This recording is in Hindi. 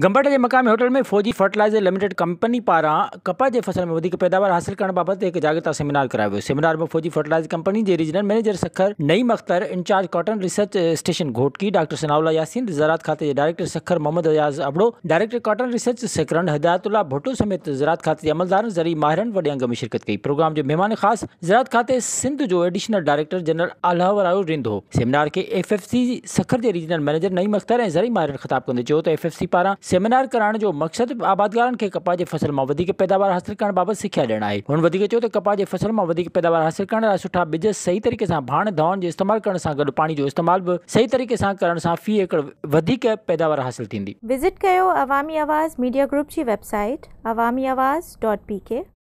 गंबट के मक़ामी होटल में फ़ौजी फर्टिलाइज़र लिमिटेड कंपनी पारा कपा के फसल में पैदावार हासिल करने बाबत एक जागरूकता सेमिनार कराया सेमिनार में फ़ौजी फर्टिलाइज़र कंपनी के regional manager Sukkur Naeem Akhtar incharge cotton research station Ghotki doctor Sanaullah Yaseen ज़रात खाते के director Sukkur Mohammad Ajaz Abro director cotton research Sakrand Hidayatullah Bhutto समेत ज़रात खाते जे अमलदारनि ज़रिए माहिरनि अंग में शिरकत कई प्रोग्राम के मेहमान खास ज़रात खाते सिंध जो additional director general Allahwarayo Rind हो सेमिनार के एफ एफ सी सखर के रीजनल मैनेजर नईम अख्तर ऐं ज़री माहिर ख़िताब कंदे एफ एफ सी पारा सेमिनार कराइण जो मकसद आबादगारनि के कपास के फसल में पैदावार हासिल करण बाबत सिख्या देना है उन वधीक चयो त कपास जे फसल में पैदावार हासिल करण लाइ सुठा बिज सही तरीक़े से भाण दवाउनि के इस्तेमाल करण सां गॾु पाणी जो इस्तेमालु बि सही तरीक़े से करण सां फी एकड़ पैदावार हासिल विज़िट कर अवामी आवाज़ मीडिया ग्रुप की website Awami Awaz dot P के